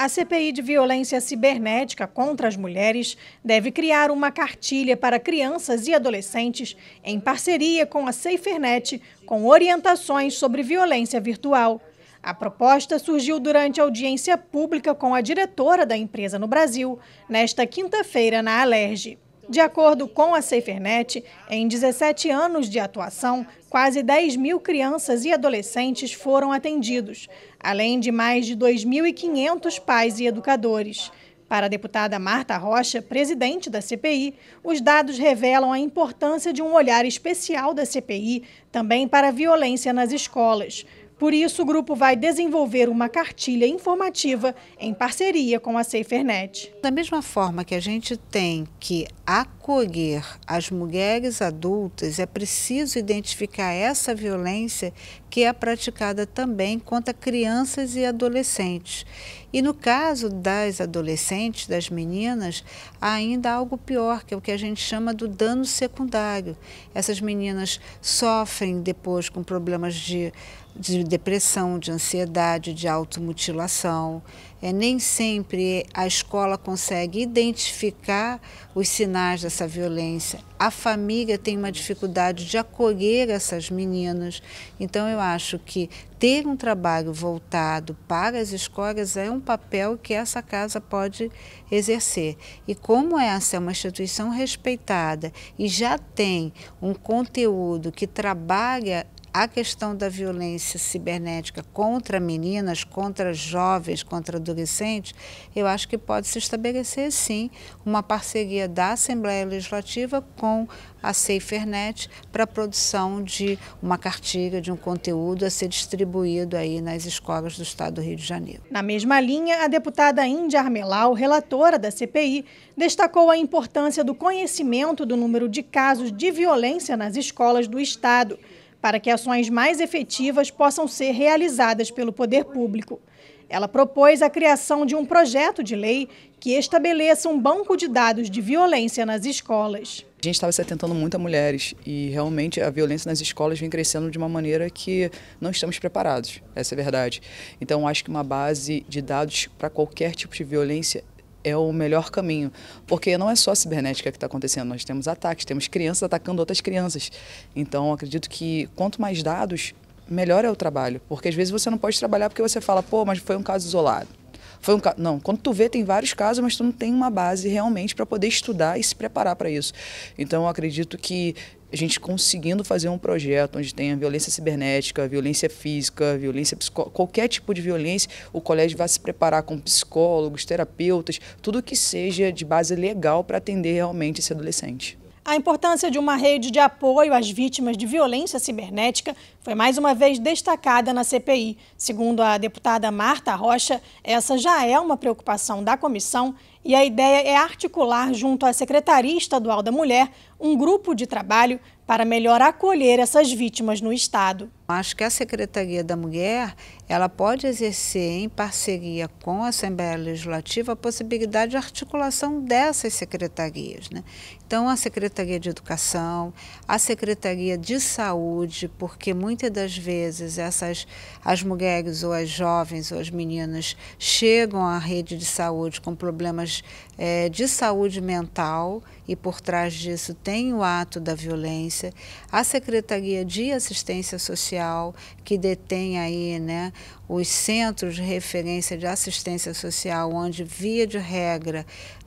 A CPI de violência cibernética contra as mulheres deve criar uma cartilha para crianças e adolescentes em parceria com a SaferNet, com orientações sobre violência virtual. A proposta surgiu durante audiência pública com a diretora da empresa no Brasil, nesta quinta-feira na Alerge. De acordo com a SaferNet, em 17 anos de atuação, quase 10 mil crianças e adolescentes foram atendidos, além de mais de 2.500 pais e educadores. Para a deputada Marta Rocha, presidente da CPI, os dados revelam a importância de um olhar especial da CPI também para a violência nas escolas. Por isso, o grupo vai desenvolver uma cartilha informativa em parceria com a SaferNet. Da mesma forma que a gente tem que acolher as mulheres adultas, é preciso identificar essa violência que é praticada também contra crianças e adolescentes. E no caso das adolescentes, das meninas, há ainda algo pior, que é o que a gente chama do dano secundário. Essas meninas sofrem depois com problemas de, de depressão, de ansiedade, de automutilação é, nem sempre a escola consegue identificar os sinais dessa violência. A família tem uma dificuldade de acolher essas meninas. Então, eu acho que ter um trabalho voltado para as escolas é um papel que essa casa pode exercer. E como essa é assim, uma instituição respeitada e já tem um conteúdo que trabalha a questão da violência cibernética contra meninas, contra jovens, contra adolescentes, eu acho que pode se estabelecer sim uma parceria da Assembleia Legislativa com a SaferNet para a produção de uma cartilha, de um conteúdo a ser distribuído aí nas escolas do Estado do Rio de Janeiro. Na mesma linha, a deputada Índia Armelau, relatora da CPI, destacou a importância do conhecimento do número de casos de violência nas escolas do Estado para que ações mais efetivas possam ser realizadas pelo poder público. Ela propôs a criação de um projeto de lei que estabeleça um banco de dados de violência nas escolas. A gente estava se atentando muito a mulheres e realmente a violência nas escolas vem crescendo de uma maneira que não estamos preparados, essa é a verdade. Então acho que uma base de dados para qualquer tipo de violência é o melhor caminho. Porque não é só a cibernética que está acontecendo, nós temos ataques, temos crianças atacando outras crianças. Então, acredito que quanto mais dados, melhor é o trabalho. Porque às vezes você não pode trabalhar porque você fala, pô, mas foi um caso isolado. Foi um Não, quando tu vê, tem vários casos, mas tu não tem uma base realmente para poder estudar e se preparar para isso. Então, eu acredito que a gente conseguindo fazer um projeto onde tenha violência cibernética, violência física, violência psicológica, qualquer tipo de violência, o colégio vai se preparar com psicólogos, terapeutas, tudo que seja de base legal para atender realmente esse adolescente. A importância de uma rede de apoio às vítimas de violência cibernética foi mais uma vez destacada na CPI. Segundo a deputada Marta Rocha, essa já é uma preocupação da comissão e a ideia é articular, junto à Secretaria Estadual da Mulher, um grupo de trabalho para melhor acolher essas vítimas no Estado. Acho que a Secretaria da Mulher ela pode exercer, em parceria com a Assembleia Legislativa, a possibilidade de articulação dessas secretarias. Né? Então, a Secretaria de Educação, a Secretaria de Saúde, porque muitas das vezes essas, as mulheres ou as jovens ou as meninas chegam à rede de saúde com problemas problemas é, de saúde mental e por trás disso tem o ato da violência. A Secretaria de Assistência Social, que detém aí né, os centros de referência de assistência social, onde, via de regra,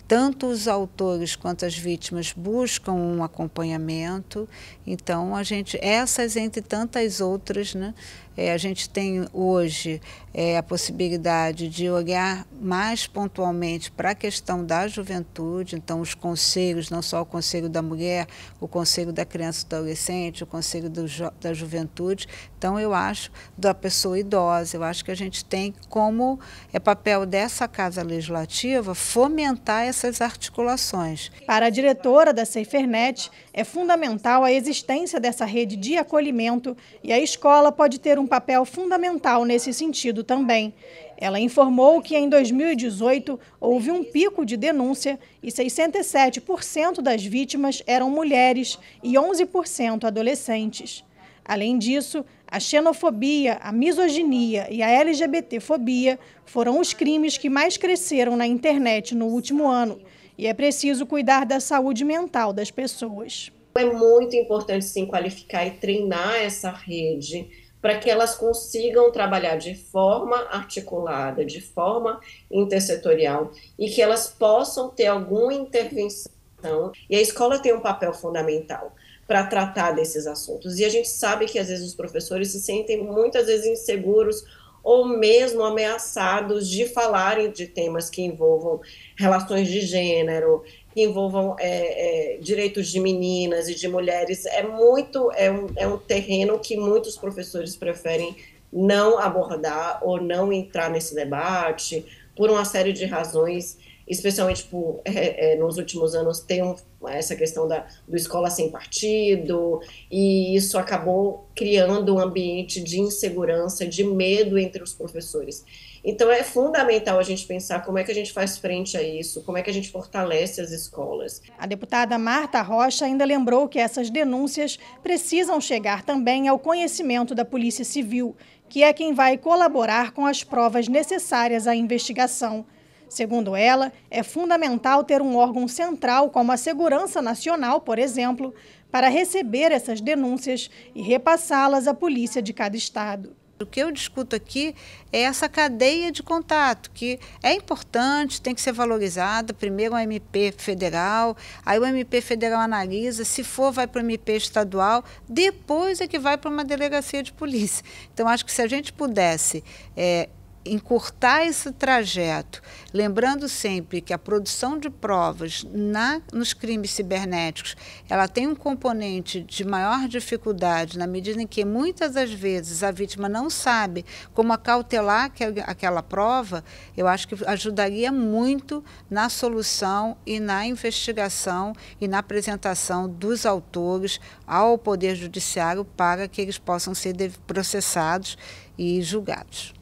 tanto os autores quanto as vítimas buscam um acompanhamento. Então, a gente, essas entre tantas outras, né, é, a gente tem hoje é, a possibilidade de olhar mais pontualmente para a questão da juventude, então os conselhos, não só o conselho da mulher, o conselho da criança e do adolescente, o conselho do, da juventude. Então, eu acho, da pessoa idosa, eu acho que a gente tem como é papel dessa casa legislativa fomentar essas articulações. Para a diretora da Safernet, é fundamental a existência dessa rede de acolhimento e a escola pode ter um papel fundamental nesse sentido também. Ela informou que em 2018 houve um pico de denúncia e 67% das vítimas eram mulheres e 11% adolescentes. Além disso, a xenofobia, a misoginia e a LGBTfobia foram os crimes que mais cresceram na internet no último ano. E é preciso cuidar da saúde mental das pessoas. É muito importante sim qualificar e treinar essa rede para que elas consigam trabalhar de forma articulada, de forma intersetorial e que elas possam ter alguma intervenção. E a escola tem um papel fundamental para tratar desses assuntos. E a gente sabe que às vezes os professores se sentem muitas vezes inseguros ou mesmo ameaçados de falarem de temas que envolvam relações de gênero, que envolvam é, é, direitos de meninas e de mulheres. É muito, é um, é um terreno que muitos professores preferem não abordar ou não entrar nesse debate por uma série de razões, especialmente por é, é nos últimos anos tem um né, essa questão da, do escola sem partido, e isso acabou criando um ambiente de insegurança, de medo entre os professores. Então é fundamental a gente pensar como é que a gente faz frente a isso, como é que a gente fortalece as escolas. A deputada Marta Rocha ainda lembrou que essas denúncias precisam chegar também ao conhecimento da Polícia Civil, que é quem vai colaborar com as provas necessárias à investigação. Segundo ela, é fundamental ter um órgão central como a Segurança Nacional, por exemplo, para receber essas denúncias e repassá-las à polícia de cada estado. O que eu discuto aqui é essa cadeia de contato, que é importante, tem que ser valorizada. Primeiro, o MP federal, aí o MP federal analisa, se for, vai para o MP estadual, depois é que vai para uma delegacia de polícia. Então, acho que se a gente pudesse é, encurtar esse trajeto, lembrando sempre que a produção de provas na, nos crimes cibernéticos, ela tem um componente de maior dificuldade na medida em que muitas das vezes a vítima não sabe como acautelar aquela prova, eu acho que ajudaria muito na solução e na investigação e na apresentação dos autores ao Poder Judiciário para que eles possam ser processados e julgados.